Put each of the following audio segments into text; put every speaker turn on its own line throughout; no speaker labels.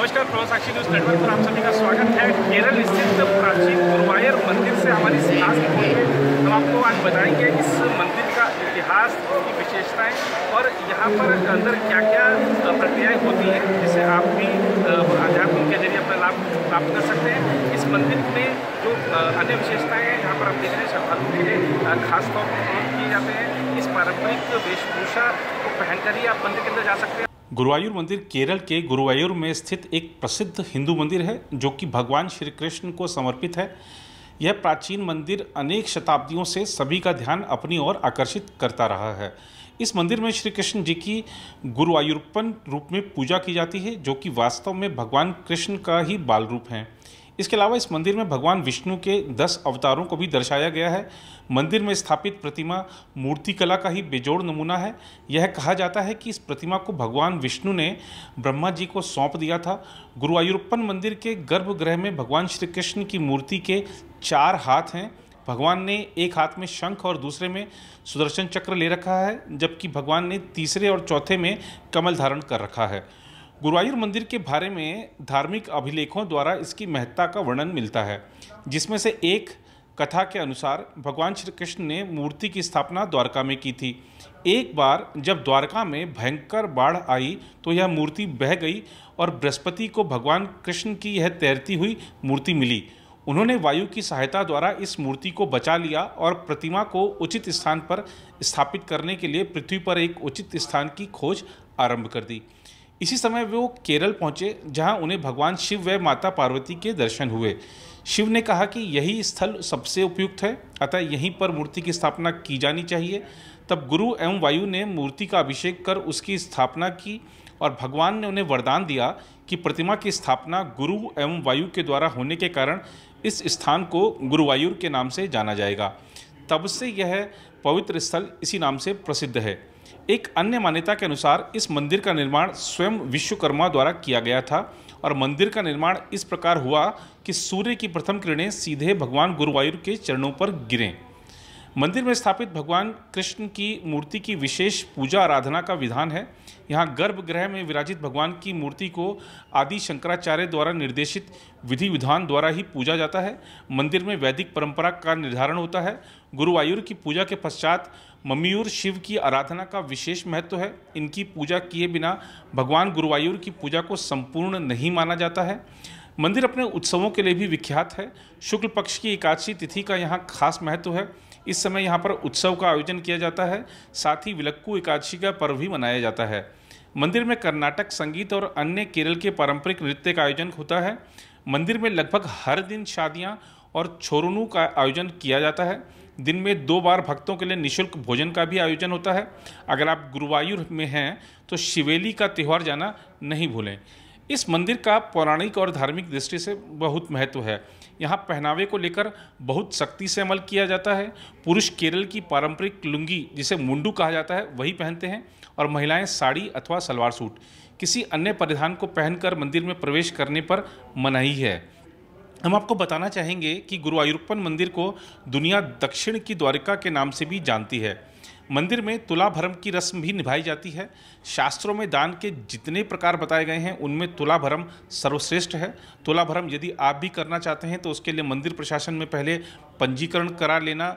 नमस्कार साक्षी news network पर आप सभी का स्वागत है केरल स्थित प्राचीन गुरुवायर मंदिर से हमारी इस खास रिपोर्ट में हम आपको आज बताएंगे इस मंदिर का इतिहास की विशेषताएं और यहाँ पर अंदर क्या क्या प्रक्रियाएं होती हैं जिसे आप भी आध्यात्म के जरिए अपना लाभ प्राप्त कर सकते हैं इस मंदिर में जो अन्य विशेषताएँ हैं यहाँ पर आप देख रहे हैं श्रद्धालु के लिए खासतौर पर किए जाते हैं इस पारंपरिक वेशभूषा को पहनकर ही आप मंदिर के अंदर जा सकते हैं गुरुवायूर मंदिर केरल के गुरुवायूर में स्थित एक प्रसिद्ध हिंदू मंदिर है जो कि भगवान श्री कृष्ण को समर्पित है यह प्राचीन मंदिर अनेक शताब्दियों से सभी का ध्यान अपनी ओर आकर्षित करता रहा है इस मंदिर में श्री कृष्ण जी की गुरुवायूरपन रूप में पूजा की जाती है जो कि वास्तव में भगवान कृष्ण का ही बाल रूप हैं इसके अलावा इस मंदिर में भगवान विष्णु के दस अवतारों को भी दर्शाया गया है मंदिर में स्थापित प्रतिमा मूर्ति कला का ही बेजोड़ नमूना है यह कहा जाता है कि इस प्रतिमा को भगवान विष्णु ने ब्रह्मा जी को सौंप दिया था गुरुआयुरप्पन मंदिर के गर्भगृह में भगवान श्री कृष्ण की मूर्ति के चार हाथ हैं भगवान ने एक हाथ में शंख और दूसरे में सुदर्शन चक्र ले रखा है जबकि भगवान ने तीसरे और चौथे में कमल धारण कर रखा है गुरुवायूर मंदिर के बारे में धार्मिक अभिलेखों द्वारा इसकी महत्ता का वर्णन मिलता है जिसमें से एक कथा के अनुसार भगवान श्री कृष्ण ने मूर्ति की स्थापना द्वारका में की थी एक बार जब द्वारका में भयंकर बाढ़ आई तो यह मूर्ति बह गई और बृहस्पति को भगवान कृष्ण की यह तैरती हुई मूर्ति मिली उन्होंने वायु की सहायता द्वारा इस मूर्ति को बचा लिया और प्रतिमा को उचित स्थान पर स्थापित करने के लिए पृथ्वी पर एक उचित स्थान की खोज आरंभ कर दी इसी समय वे वो केरल पहुंचे जहां उन्हें भगवान शिव व माता पार्वती के दर्शन हुए शिव ने कहा कि यही स्थल सबसे उपयुक्त है अतः यहीं पर मूर्ति की स्थापना की जानी चाहिए तब गुरु एवं वायु ने मूर्ति का अभिषेक कर उसकी स्थापना की और भगवान ने उन्हें वरदान दिया कि प्रतिमा की स्थापना गुरु एवं वायु के द्वारा होने के कारण इस स्थान को गुरुवायुर के नाम से जाना जाएगा तब से यह पवित्र स्थल इसी नाम से प्रसिद्ध है एक अन्य मान्यता के अनुसार इस मंदिर का निर्माण स्वयं विश्वकर्मा द्वारा किया गया था और मंदिर का निर्माण इस प्रकार हुआ कि सूर्य की प्रथम किरणें सीधे भगवान गुरुवायुर के चरणों पर गिरें मंदिर में स्थापित भगवान कृष्ण की मूर्ति की विशेष पूजा आराधना का विधान है यहाँ गर्भगृह में विराजित भगवान की मूर्ति को आदि शंकराचार्य द्वारा निर्देशित विधि विधान द्वारा ही पूजा जाता है मंदिर में वैदिक परंपरा का निर्धारण होता है गुरुवायुर की पूजा के पश्चात मम्मीयूर शिव की आराधना का विशेष महत्व है इनकी पूजा किए बिना भगवान गुरुवायुर की पूजा को संपूर्ण नहीं माना जाता है मंदिर अपने उत्सवों के लिए भी विख्यात है शुक्ल पक्ष की एकादशी तिथि का यहाँ खास महत्व है इस समय यहाँ पर उत्सव का आयोजन किया जाता है साथ ही विलक्कू एकादशी का पर्व भी मनाया जाता है मंदिर में कर्नाटक संगीत और अन्य केरल के पारंपरिक नृत्य का आयोजन होता है मंदिर में लगभग हर दिन शादियाँ और छोरनू का आयोजन किया जाता है दिन में दो बार भक्तों के लिए निशुल्क भोजन का भी आयोजन होता है अगर आप गुरुवायूर में हैं तो शिवेली का त्यौहार जाना नहीं भूलें इस मंदिर का पौराणिक और धार्मिक दृष्टि से बहुत महत्व है यहाँ पहनावे को लेकर बहुत सख्ती से अमल किया जाता है पुरुष केरल की पारंपरिक लुंगी जिसे मुंडू कहा जाता है वही पहनते हैं और महिलाएं साड़ी अथवा सलवार सूट किसी अन्य परिधान को पहनकर मंदिर में प्रवेश करने पर मनाही है हम आपको बताना चाहेंगे कि गुरु गुरुआयूरप्पन मंदिर को दुनिया दक्षिण की द्वारिका के नाम से भी जानती है मंदिर में तुला भरम की रस्म भी निभाई जाती है शास्त्रों में दान के जितने प्रकार बताए गए हैं उनमें तुलाभरम सर्वश्रेष्ठ है तुला भरम यदि आप भी करना चाहते हैं तो उसके लिए मंदिर प्रशासन में पहले पंजीकरण करा लेना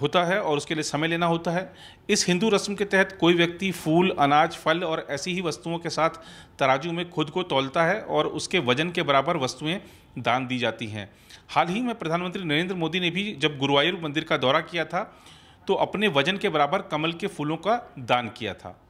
होता है और उसके लिए समय लेना होता है इस हिंदू रस्म के तहत कोई व्यक्ति फूल अनाज फल और ऐसी ही वस्तुओं के साथ तराजू में खुद को तोलता है और उसके वजन के बराबर वस्तुएं दान दी जाती हैं हाल ही में प्रधानमंत्री नरेंद्र मोदी ने भी जब गुरुवायूर मंदिर का दौरा किया था तो अपने वजन के बराबर कमल के फूलों का दान किया था